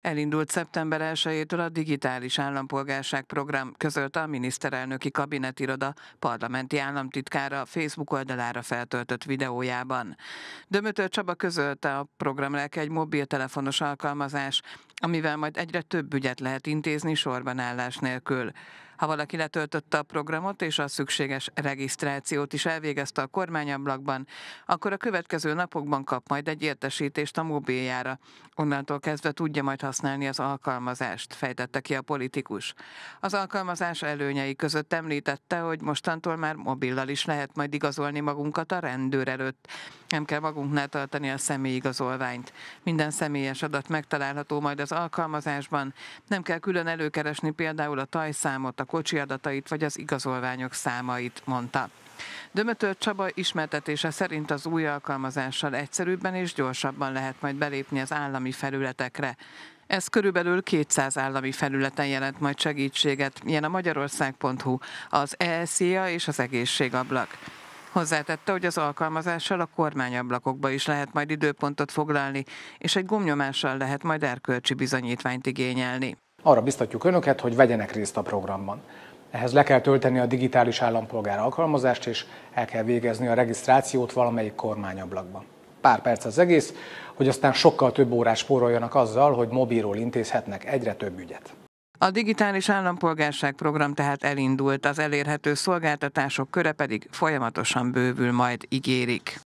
Elindult szeptember 1-től a Digitális Állampolgárság Program, közölte a miniszterelnöki kabinetiroda parlamenti államtitkára Facebook oldalára feltöltött videójában. Dömötör Csaba közölte a program egy mobiltelefonos alkalmazás, amivel majd egyre több ügyet lehet intézni sorban állás nélkül. Ha valaki letöltötte a programot és a szükséges regisztrációt is elvégezte a kormányablakban, akkor a következő napokban kap majd egy értesítést a mobiljára. Onnantól kezdve tudja majd használni az alkalmazást, fejtette ki a politikus. Az alkalmazás előnyei között említette, hogy mostantól már mobillal is lehet majd igazolni magunkat a rendőr előtt. Nem kell magunknál tartani a személyigazolványt. Minden személyes adat megtalálható majd az alkalmazásban. Nem kell külön előkeresni például a tajszámot, a kocsi adatait vagy az igazolványok számait, mondta. Dömötör Csaba ismertetése szerint az új alkalmazással egyszerűbben és gyorsabban lehet majd belépni az állami felületekre. Ez körülbelül 200 állami felületen jelent majd segítséget, ilyen a magyarország.hu, az ESZIA és az egészségablak. Hozzátette, hogy az alkalmazással a kormányablakokba is lehet majd időpontot foglalni, és egy gomnyomással lehet majd erkölcsi bizonyítványt igényelni. Arra biztatjuk Önöket, hogy vegyenek részt a programban. Ehhez le kell tölteni a digitális állampolgár alkalmazást, és el kell végezni a regisztrációt valamelyik kormányablakban. Pár perc az egész, hogy aztán sokkal több órás spóroljanak azzal, hogy mobilról intézhetnek egyre több ügyet. A digitális állampolgárság program tehát elindult, az elérhető szolgáltatások köre pedig folyamatosan bővül, majd ígérik.